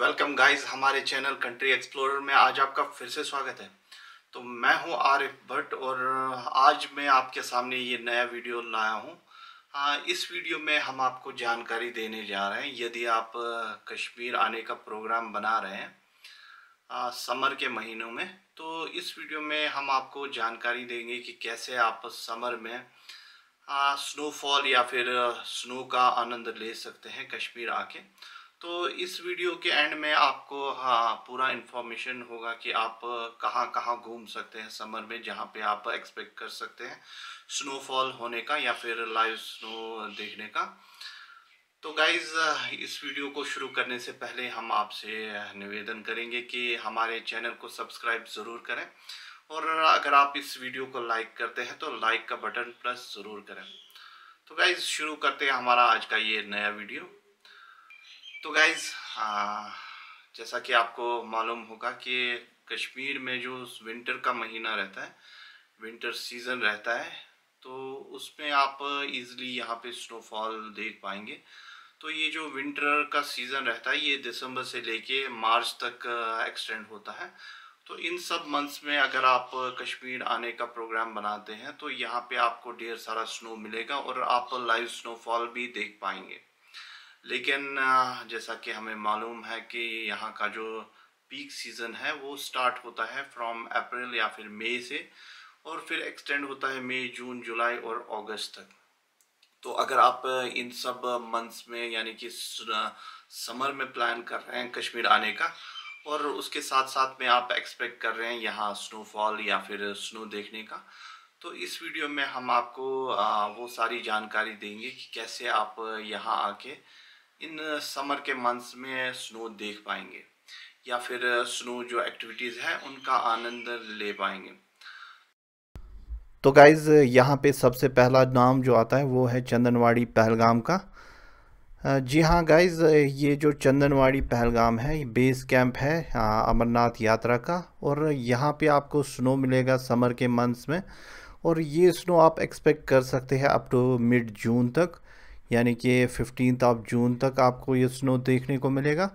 welcome guys हमारे channel Country Explorer में आज आपका फिर से स्वागत है तो मैं हूं आरिफ भट्ट और आज मैं आपके सामने ये नया वीडियो लाया हूं इस वीडियो में हम आपको जानकारी देने जा रहे हैं यदि आप कश्मीर आने का प्रोग्राम बना रहे हैं समर के महीनों में तो इस वीडियो में हम आपको जानकारी देंगे कि कैसे आप समर में स्नोफॉल या फिर स्नो का आनंद ले सकते हैं कश्मीर आके तो इस वीडियो के एंड में आपको हाँ पूरा इन्फॉर्मेशन होगा कि आप कहाँ कहाँ घूम सकते हैं समर में जहाँ पे आप एक्सपेक्ट कर सकते हैं स्नोफॉल होने का या फिर लाइव स्नो देखने का तो गाइज़ इस वीडियो को शुरू करने से पहले हम आपसे निवेदन करेंगे कि हमारे चैनल को सब्सक्राइब ज़रूर करें और अगर आप इस वीडियो को लाइक करते हैं तो लाइक का बटन प्रेस ज़रूर करें तो गाइज़ शुरू करते हैं हमारा आज का ये नया वीडियो तो गाइज जैसा कि आपको मालूम होगा कि कश्मीर में जो विंटर का महीना रहता है विंटर सीज़न रहता है तो उसमें आप इजीली यहाँ पे स्नोफॉल देख पाएंगे तो ये जो विंटर का सीज़न रहता है ये दिसंबर से लेके मार्च तक एक्सटेंड होता है तो इन सब मंथ्स में अगर आप कश्मीर आने का प्रोग्राम बनाते हैं तो यहाँ पे आपको ढेर सारा स्नो मिलेगा और आप लाइव स्नोफॉल भी देख पाएंगे लेकिन जैसा कि हमें मालूम है कि यहाँ का जो पीक सीज़न है वो स्टार्ट होता है फ्रॉम अप्रैल या फिर मई से और फिर एक्सटेंड होता है मई जून जुलाई और अगस्त तक तो अगर आप इन सब मंथ्स में यानी कि समर में प्लान कर रहे हैं कश्मीर आने का और उसके साथ साथ में आप एक्सपेक्ट कर रहे हैं यहाँ स्नोफॉल या फिर स्नो देखने का तो इस वीडियो में हम आपको वो सारी जानकारी देंगे कि कैसे आप यहाँ आके इन समर के मंथ्स में स्नो देख पाएंगे या फिर स्नो जो एक्टिविटीज़ हैं उनका आनंद ले पाएंगे तो गाइज़ यहाँ पे सबसे पहला नाम जो आता है वो है चंदनवाड़ी पहलगाम का जी हाँ गाइज़ ये जो चंदनवाड़ी पहलगाम है ये बेस कैंप है अमरनाथ यात्रा का और यहाँ पे आपको स्नो मिलेगा समर के मंथ्स में और ये स्नो आप एक्सपेक्ट कर सकते हैं अप टू मिड जून तक यानी कि फिफ्टीन ऑफ जून तक आपको ये स्नो देखने को मिलेगा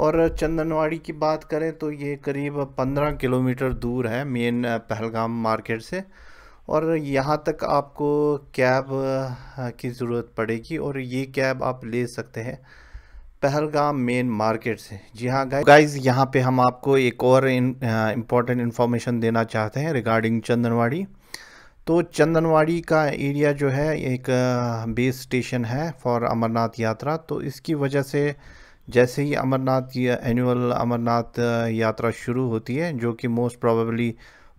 और चंदनवाड़ी की बात करें तो ये करीब पंद्रह किलोमीटर दूर है मेन पहलगाम मार्केट से और यहाँ तक आपको कैब की ज़रूरत पड़ेगी और ये कैब आप ले सकते हैं पहलगाम मेन मार्केट से जी हाँ गाइज गाइज यहाँ पे हम आपको एक और इम्पॉर्टेंट इन्फॉर्मेशन देना चाहते हैं रिगार्डिंग चंदनवाड़ी तो चंदनवाड़ी का एरिया जो है एक बेस स्टेशन है फॉर अमरनाथ यात्रा तो इसकी वजह से जैसे ही अमरनाथ एनुअल अमरनाथ यात्रा शुरू होती है जो कि मोस्ट प्रोबेबली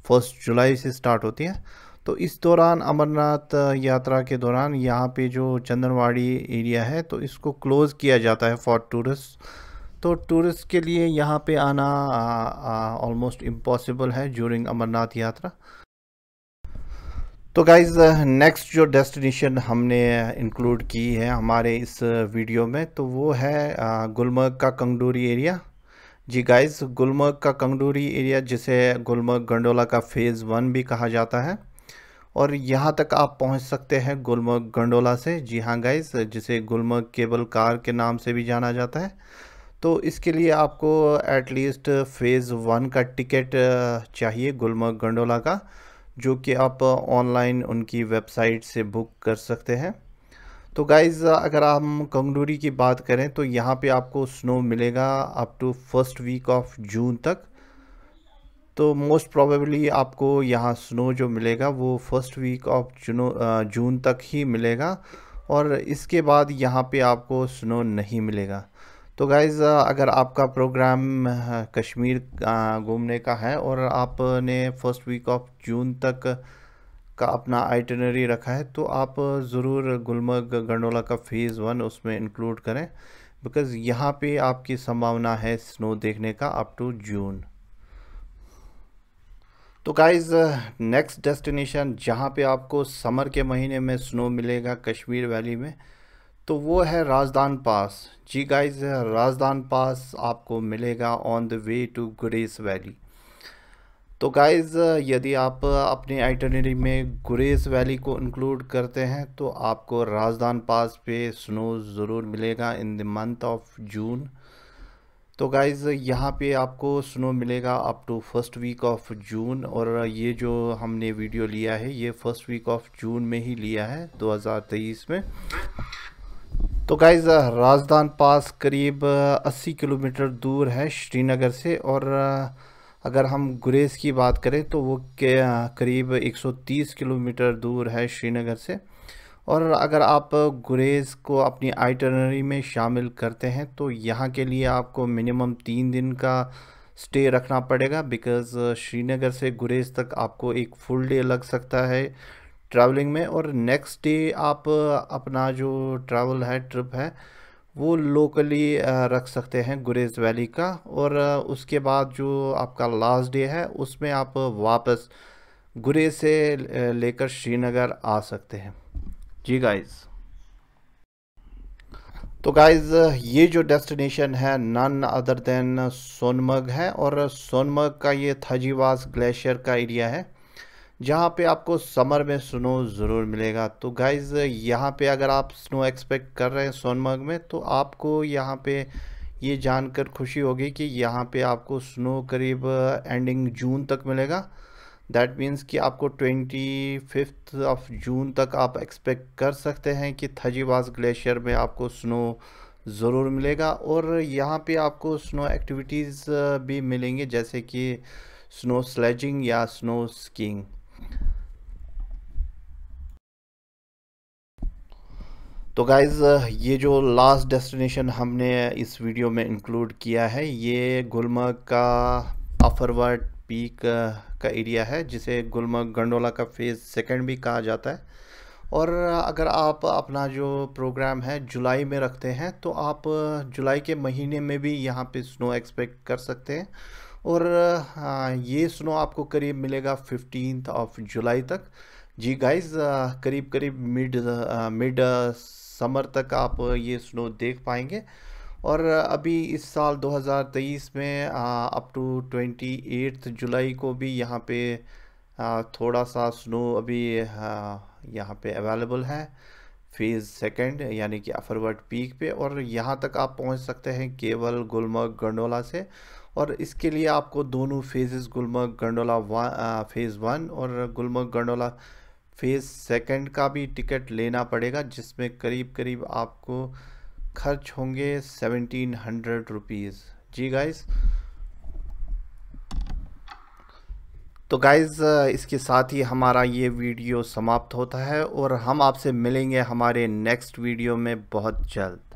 फर्स्ट जुलाई से स्टार्ट होती है तो इस दौरान अमरनाथ यात्रा के दौरान यहाँ पे जो चंदनवाड़ी एरिया है तो इसको क्लोज़ किया जाता है फॉर टूरिस्ट तो टूरिस्ट के लिए यहाँ पे आना ऑलमोस्ट इम्पॉसिबल है जूरिंग अमरनाथ यात्रा तो गाइज़ नेक्स्ट uh, जो डेस्टिनेशन हमने इंक्लूड uh, की है हमारे इस वीडियो uh, में तो वो है गुलमर्ग का कंगडोरी एरिया जी गाइज़ गुलमर्ग का कंगडोरी एरिया जिसे गुलमर्ग गंडोला का फ़ेज़ वन भी कहा जाता है और यहाँ तक आप पहुँच सकते हैं गुलमर्ग गंडोला से जी हाँ गाइज़ जिसे गुलमर्ग केबल कार के नाम से भी जाना जाता है तो इसके लिए आपको एटलीस्ट फ़ेज़ वन का टिकट चाहिए गुलमर्ग गंडोला का जो कि आप ऑनलाइन उनकी वेबसाइट से बुक कर सकते हैं तो गाइज़ अगर हम कंगडूरी की बात करें तो यहाँ पे आपको स्नो मिलेगा up to first week of June तक तो मोस्ट प्रोबेबली आपको यहाँ स्नो जो मिलेगा वो फर्स्ट वीक ऑफ जून तक ही मिलेगा और इसके बाद यहाँ पे आपको स्नो नहीं मिलेगा तो गाइज़ अगर आपका प्रोग्राम कश्मीर घूमने का है और आपने फर्स्ट वीक ऑफ जून तक का अपना आइटनरी रखा है तो आप ज़रूर गुलमर्ग गंडोला का फेज़ वन उसमें इंक्लूड करें बिकॉज़ यहाँ पे आपकी संभावना है स्नो देखने का अप टू जून तो गाइज़ नेक्स्ट डेस्टिनेशन जहाँ पे आपको समर के महीने में स्नो मिलेगा कश्मीर वैली में तो वो है राजदान पास जी गाइस राजदान पास आपको मिलेगा on the way to Gurez valley तो गाइस यदि आप अपने आइटनरी में ग्रेस वैली को इंक्लूड करते हैं तो आपको राजदान पास पे स्नो ज़रूर मिलेगा in the month of June तो गाइज़ यहाँ पे आपको स्नो मिलेगा up to first week of June और ये जो हमने वीडियो लिया है ये फर्स्ट वीक ऑफ जून में ही लिया है 2023 में तो गाइज़ राजदान पास करीब 80 किलोमीटर दूर है श्रीनगर से और अगर हम गुरेज की बात करें तो वो करीब 130 किलोमीटर दूर है श्रीनगर से और अगर आप गुरेज को अपनी आइटनरी में शामिल करते हैं तो यहाँ के लिए आपको मिनिमम तीन दिन का स्टे रखना पड़ेगा बिकॉज़ श्रीनगर से गुरेज तक आपको एक फुल डे लग सकता है ट्रैवलिंग में और नेक्स्ट डे आप uh, अपना जो ट्रैवल है ट्रिप है वो लोकली uh, रख सकते हैं गुरेज वैली का और uh, उसके बाद जो आपका लास्ट डे है उसमें आप वापस गुरेज से लेकर श्रीनगर आ सकते हैं जी गाइज़ तो गाइज़ ये जो डेस्टिनेशन है नन अदर देन सोनमर्ग है और सोनमर्ग का ये थजीवास ग्लेशियर का एरिया है जहाँ पे आपको समर में स्नो ज़रूर मिलेगा तो गाइज़ यहाँ पे अगर आप स्नो एक्सपेक्ट कर रहे हैं सोनमर्ग में तो आपको यहाँ पे ये जानकर खुशी होगी कि यहाँ पे आपको स्नो करीब एंडिंग uh, जून तक मिलेगा दैट मीन्स कि आपको ट्वेंटी फिफ्थ ऑफ जून तक आप एक्सपेक्ट कर सकते हैं कि थजीवास ग्लेशियर में आपको स्नो ज़रूर मिलेगा और यहाँ पे आपको स्नो एक्टिविटीज़ uh, भी मिलेंगी जैसे कि स्नो स्लेजिंग या स्नो स्कीइंग तो गाइज़ ये जो लास्ट डेस्टिनेशन हमने इस वीडियो में इंक्लूड किया है ये गुलमर्ग का अफरवर्ड पीक uh, का एरिया है जिसे गुलमर्ग गंडोला का फेज़ सेकंड भी कहा जाता है और अगर आप अपना जो प्रोग्राम है जुलाई में रखते हैं तो आप uh, जुलाई के महीने में भी यहाँ पे स्नो एक्सपेक्ट कर सकते हैं और uh, हाँ, ये स्नो आपको करीब मिलेगा फिफ्टीन ऑफ जुलाई तक जी गाइस करीब करीब मिड मिड समर तक आप ये स्नो देख पाएंगे और अभी इस साल 2023 में अप टू ट्वेंटी जुलाई को भी यहाँ पे थोड़ा सा स्नो अभी यहाँ पे अवेलेबल है फेज़ सेकंड यानी कि अफरवर्ड पीक पे और यहाँ तक आप पहुँच सकते हैं केवल गुलमर्ग गंडोला से और इसके लिए आपको दोनों phases Gulmarg gondola one phase one और गुलमर्ग गंडोला फेज़ सेकंड का भी टिकट लेना पड़ेगा जिसमें करीब करीब आपको खर्च होंगे सेवनटीन हंड्रेड रुपीज़ जी गाइस तो गाइज़ इसके साथ ही हमारा ये वीडियो समाप्त होता है और हम आपसे मिलेंगे हमारे नेक्स्ट वीडियो में बहुत जल्द